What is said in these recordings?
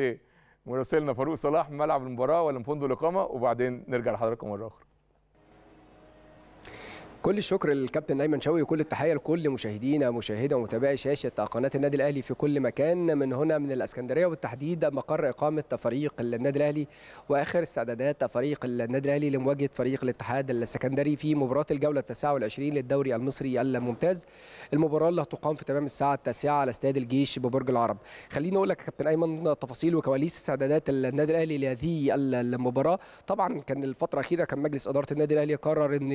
إيه، مراسلنا فاروق صلاح ملعب المباراه ولا من فندق الاقامه وبعدين نرجع لحضراتكم مره اخرى كل الشكر للكابتن ايمن شوقي وكل التحيه لكل مشاهدينا مشاهدة ومتابعي شاشه قناه النادي الاهلي في كل مكان من هنا من الاسكندريه وبالتحديد مقر اقامه فريق النادي الاهلي واخر استعدادات فريق النادي الاهلي لمواجهه فريق الاتحاد السكندري في مباراه الجوله 29 للدوري المصري الممتاز المباراه اللي هتقام في تمام الساعه 9 على استاد الجيش ببرج العرب خليني اقول لك يا كابتن ايمن تفاصيل وكواليس استعدادات النادي الاهلي لهذه المباراه طبعا كان الفتره الاخيره كان مجلس اداره النادي الاهلي قرر انه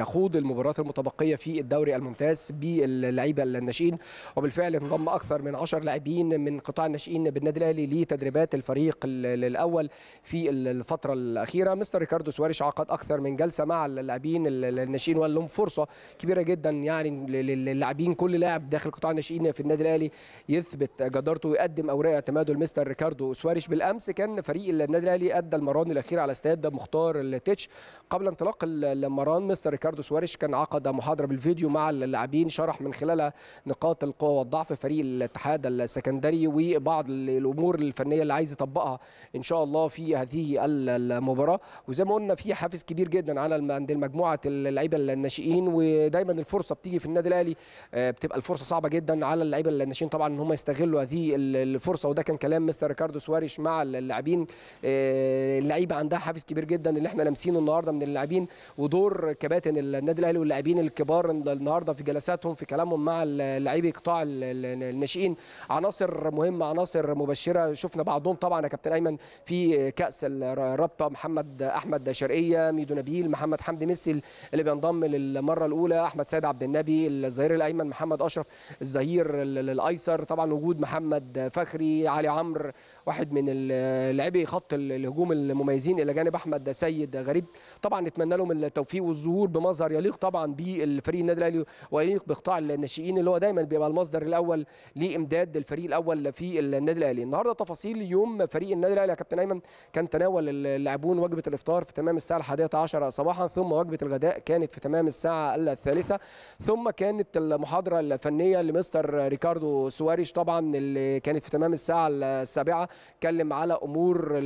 يخوض المباريات المتبقيه في الدوري الممتاز باللعيبه الناشئين وبالفعل انضم اكثر من 10 لاعبين من قطاع الناشئين بالنادي الاهلي لتدريبات الفريق الاول في الفتره الاخيره مستر ريكاردو سواريش عقد اكثر من جلسه مع اللاعبين الناشئين وقال لهم فرصه كبيره جدا يعني للاعبين كل لاعب داخل قطاع الناشئين في النادي الاهلي يثبت جدارته ويقدم اوراق اعتماده لمستر ريكاردو سواريش بالامس كان فريق النادي الاهلي ادى المران الاخير على استاد مختار التتش قبل انطلاق المران مستر ريكاردو سواريش كان عقد محاضره بالفيديو مع اللاعبين شرح من خلالها نقاط القوه والضعف فريق الاتحاد السكندري وبعض الامور الفنيه اللي عايز يطبقها ان شاء الله في هذه المباراه وزي ما قلنا في حافز كبير جدا على عند مجموعه اللعيبه الناشئين ودايما الفرصه بتيجي في النادي الاهلي آه، بتبقى الفرصه صعبه جدا على اللعيبه الناشئين طبعا ان هم يستغلوا هذه الفرصه وده كان كلام مستر ريكاردو سواريش مع اللاعبين آه، اللعيبه عندها حافز كبير جدا اللي احنا لامسينه النهارده من اللاعبين ودور كباتن النادي الاهلي واللاعبين الكبار النهارده في جلساتهم في كلامهم مع لاعبي قطاع الناشئين عناصر مهمه عناصر مبشره شفنا بعضهم طبعا يا كابتن ايمن في كاس الرابطه محمد احمد شرقيه ميدو نبيل محمد حمدي ميسي اللي بينضم للمره الاولى احمد سيد عبد النبي الظهير الايمن محمد اشرف الظهير الايسر طبعا وجود محمد فخري علي عمرو واحد من لاعبي خط الهجوم المميزين الى جانب احمد سيد غريب طبعا نتمنى لهم التوفيق والظهور بمظهر يليق طبعا بالفريق النادي الاهلي ويليق بقطاع الناشئين اللي هو دايما بيبقى المصدر الاول لامداد الفريق الاول في النادي الاهلي النهارده تفاصيل يوم فريق النادي الاهلي يا كابتن ايمن كان تناول اللاعبون وجبه الافطار في تمام الساعه 11 صباحا ثم وجبه الغداء كانت في تمام الساعه الثالثه ثم كانت المحاضره الفنيه لمستر ريكاردو سواريش طبعا اللي كانت في تمام الساعه السابعه اتكلم على امور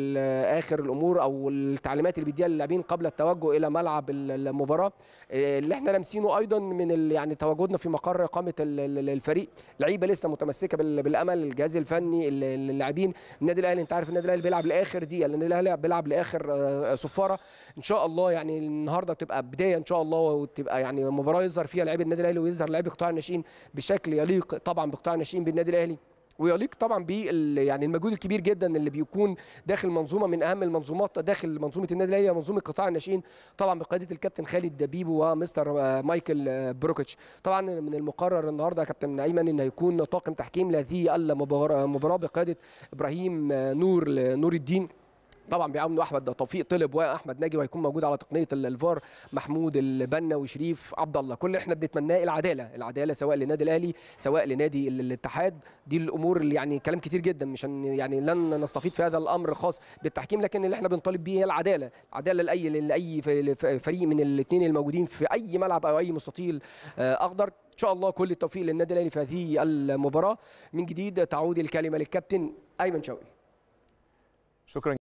اخر الامور او التعليمات اللي بيديها للاعبين قبل التوجه الى ملعب المباراه اللي احنا لامسينه ايضا من يعني تواجدنا في مقر اقامه الفريق لعيبه لسه متمسكه بالامل الجهاز الفني اللاعبين النادي الاهلي انت عارف النادي الاهلي بيلعب لاخر دقيقه النادي الاهلي بيلعب لاخر آه، صفاره ان شاء الله يعني النهارده تبقى بدايه ان شاء الله وتبقى يعني مباراه يظهر فيها لعيب النادي الاهلي ويظهر لعيب قطاع الناشئين بشكل يليق طبعا بقطاع الناشئين بالنادي الاهلي ويليق طبعا ب يعني المجهود الكبير جدا اللي بيكون داخل منظومه من اهم المنظومات داخل منظومه النادي الاهلي منظومه قطاع الناشئين طبعا بقياده الكابتن خالد دبيب ومستر آه، مايكل آه، بروكيتش طبعا من المقرر النهارده يا كابتن ايمن ان هيكون طاقم تحكيم لهذه المباراه آه، بقياده ابراهيم نور نور الدين طبعا بيعاونوا احمد توفيق طلب واحمد ناجي وهيكون موجود على تقنيه الفار محمود البنا وشريف عبد الله كل احنا بنتمناه العداله العداله سواء للنادي الاهلي سواء لنادي الاتحاد دي الامور اللي يعني كلام كتير جدا مش يعني لن نستفيد في هذا الامر الخاص بالتحكيم لكن اللي احنا بنطالب بيه هي العداله العداله لاي لاي فريق من الاثنين الموجودين في اي ملعب او اي مستطيل آه، اخضر ان شاء الله كل التوفيق للنادي الاهلي في هذه المباراه من جديد تعود الكلمه للكابتن ايمن شوقي شكرا